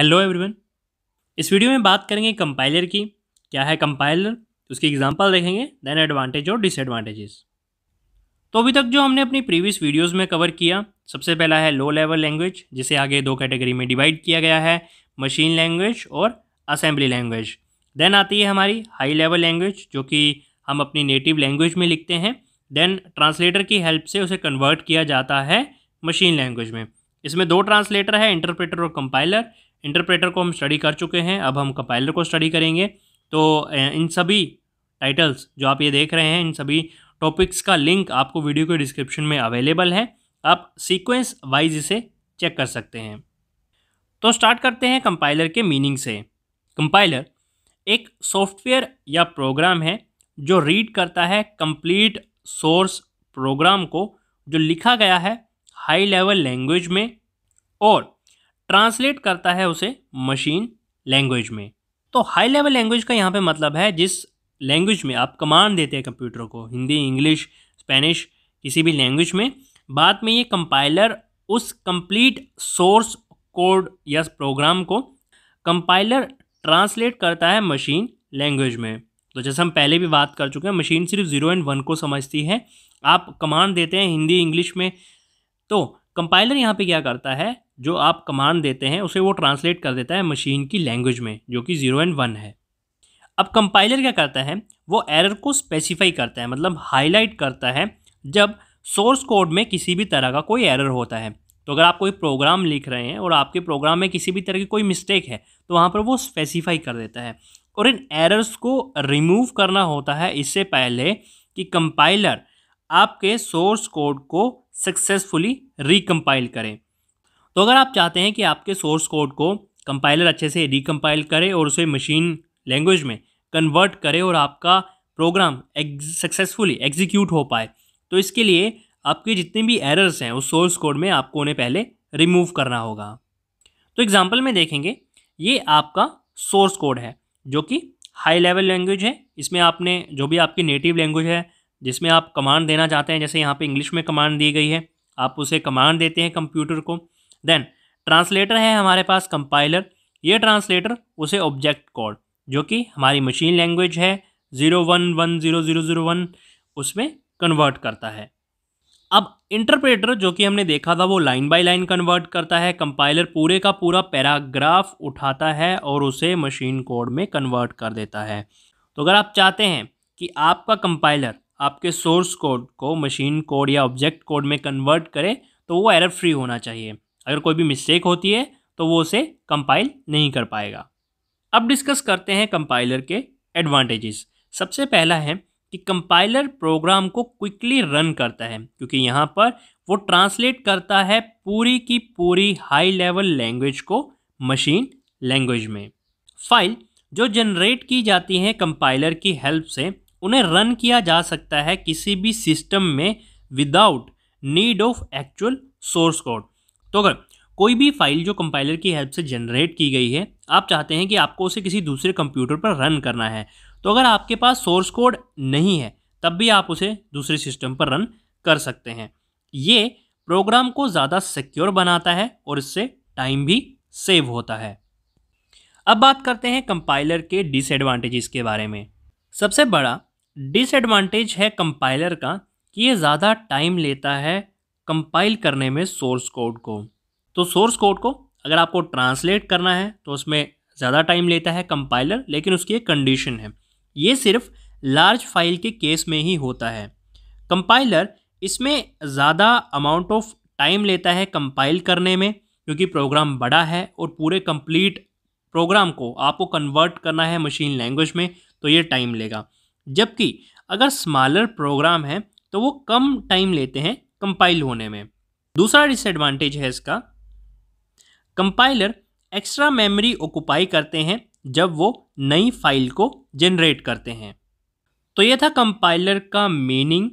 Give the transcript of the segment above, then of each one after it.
hello everyone इस video में बात करेंगे कंपाइलर की क्या है कंपाइलर उसकी एग्जांपल देखेंगे देन एडवांटेज और डिसएडवांटेजेस तो अभी तक जो हमने अपनी प्रीवियस वीडियोस में कवर किया सबसे पहला है लो लेवल लैंग्वेज जिसे आगे दो कैटेगरी में डिवाइड किया गया है मशीन लैंग्वेज और असेंबली लैंग्वेज देन आती है हमारी हाई लेवल लैंग्वेज जो कि हम अपनी नेटिव लैंग्वेज में लिखते हैं देन ट्रांसलेटर की हेल्प से उसे कन्वर्ट किया जाता है मशीन लैंग्वेज में इसमें दो ट्रांसलेटर है इंटरप्रेटर और कंपाइलर इंटरप्रेटर को हम स्टडी कर चुके हैं अब हम कंपाइलर को स्टडी करेंगे तो इन सभी टाइटल्स जो आप ये देख रहे हैं इन सभी टॉपिक्स का लिंक आपको वीडियो के डिस्क्रिप्शन में अवेलेबल है आप सीक्वेंस वाइज इसे चेक कर सकते हैं तो स्टार्ट करते हैं कंपाइलर के मीनिंग से कंपाइलर एक सॉफ्टवेयर या प्रोग्राम है जो रीड करता है कंप्लीट सोर्स प्रोग्राम को जो लिखा गया है हाई लेवल लैंग्वेज में और ट्रांसलेट करता है उसे मशीन लैंग्वेज में तो हाई लेवल लैंग्वेज का यहाँ पे मतलब है जिस लैंग्वेज में आप कमांड देते हैं कंप्यूटर को हिंदी इंग्लिश स्पेनिश किसी भी लैंग्वेज में बाद में ये कंपाइलर उस कंप्लीट सोर्स कोड या प्रोग्राम को कंपाइलर ट्रांसलेट करता है मशीन लैंग्वेज में तो जैसे हम पहले भी बात कर चुके हैं मशीन सिर्फ ज़ीरो एंड वन को समझती है आप कमांड देते हैं हिंदी इंग्लिश में तो कंपाइलर यहाँ पे क्या करता है जो आप कमांड देते हैं उसे वो ट्रांसलेट कर देता है मशीन की लैंग्वेज में जो कि ज़ीरो एंड वन है अब कंपाइलर क्या करता है वो एरर को स्पेसिफाई करता है मतलब हाईलाइट करता है जब सोर्स कोड में किसी भी तरह का कोई एरर होता है तो अगर आप कोई प्रोग्राम लिख रहे हैं और आपके प्रोग्राम में किसी भी तरह की कोई मिस्टेक है तो वहाँ पर वो स्पेसिफाई कर देता है और इन एरर्स को रिमूव करना होता है इससे पहले कि कंपाइलर आपके सोर्स कोड को सक्सेसफुली रिकम्पाइल करें तो अगर आप चाहते हैं कि आपके सोर्स कोड को कंपाइलर अच्छे से रिकम्पाइल करे और उसे मशीन लैंग्वेज में कन्वर्ट करे और आपका प्रोग्राम सक्सेसफुली एग्जीक्यूट हो पाए तो इसके लिए आपके जितने भी एरर्स हैं उस सोर्स कोड में आपको उन्हें पहले रिमूव करना होगा तो एग्जाम्पल में देखेंगे ये आपका सोर्स कोड है जो कि हाई लेवल लैंग्वेज है इसमें आपने जो भी आपकी नेटिव लैंग्वेज है जिसमें आप कमांड देना चाहते हैं जैसे यहाँ पे इंग्लिश में कमांड दी गई है आप उसे कमांड देते हैं कंप्यूटर को देन ट्रांसलेटर है हमारे पास कंपाइलर ये ट्रांसलेटर उसे ऑब्जेक्ट कोड जो कि हमारी मशीन लैंग्वेज है zero one one zero zero zero one उसमें कन्वर्ट करता है अब इंटरप्रेटर जो कि हमने देखा था वो लाइन बाय लाइन कन्वर्ट करता है कंपाइलर पूरे का पूरा पैराग्राफ उठाता है और उसे मशीन कोड में कन्वर्ट कर देता है तो अगर आप चाहते हैं कि आपका कंपाइलर आपके सोर्स कोड को मशीन कोड या ऑब्जेक्ट कोड में कन्वर्ट करे तो वो एरर फ्री होना चाहिए अगर कोई भी मिस्टेक होती है तो वो उसे कंपाइल नहीं कर पाएगा अब डिस्कस करते हैं कंपाइलर के एडवांटेजेस सबसे पहला है कि कंपाइलर प्रोग्राम को क्विकली रन करता है क्योंकि यहाँ पर वो ट्रांसलेट करता है पूरी की पूरी हाई लेवल लैंग्वेज को मशीन लैंग्वेज में फाइल जो जनरेट की जाती हैं कंपाइलर की हेल्प से उन्हें रन किया जा सकता है किसी भी सिस्टम में without need of actual source code तो अगर कोई भी फाइल जो कंपाइलर की हेल्प से जनरेट की गई है आप चाहते हैं कि आपको उसे किसी दूसरे कंप्यूटर पर रन करना है तो अगर आपके पास सोर्स कोड नहीं है तब भी आप उसे दूसरे सिस्टम पर रन कर सकते हैं ये प्रोग्राम को ज़्यादा सिक्योर बनाता है और इससे टाइम भी सेव होता है अब बात करते हैं कंपाइलर के डिसएडवांटेजेस के बारे में सबसे बड़ा डिसएडवांटेज है कंपाइलर का कि ये ज़्यादा टाइम लेता है कंपाइल करने में सोर्स कोड को तो सोर्स कोड को अगर आपको ट्रांसलेट करना है तो उसमें ज़्यादा टाइम लेता है कंपाइलर लेकिन उसकी एक कंडीशन है ये सिर्फ लार्ज फाइल के केस में ही होता है कंपाइलर इसमें ज़्यादा अमाउंट ऑफ टाइम लेता है कंपाइल करने में क्योंकि प्रोग्राम बड़ा है और पूरे कंप्लीट प्रोग्राम को आपको कन्वर्ट करना है मशीन लैंग्वेज में तो ये टाइम लेगा जबकि अगर स्मॉलर प्रोग्राम है तो वो कम टाइम लेते हैं कंपाइल होने में दूसरा डिसएडवांटेज है इसका कंपाइलर एक्स्ट्रा मेमोरी ऑक्यूपाई करते हैं जब वो नई फाइल को जनरेट करते हैं तो ये था कंपाइलर का meaning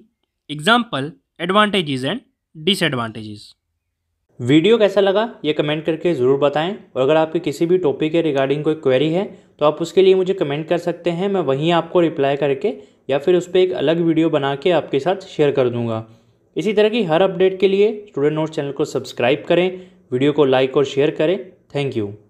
example advantages and disadvantages video कैसा लगा ये कमेंट करके ज़रूर बताएं और अगर आपके किसी भी टॉपिक के रिगार्डिंग कोई क्वेरी है तो आप उसके लिए मुझे कमेंट कर सकते हैं मैं वहीं आपको रिप्लाई करके या फिर उस पर एक अलग वीडियो बना के आपके साथ शेयर कर दूंगा इसी तरह की हर अपडेट के लिए स्टूडेंट नोट्स चैनल को सब्सक्राइब करें वीडियो को लाइक और शेयर करें थैंक यू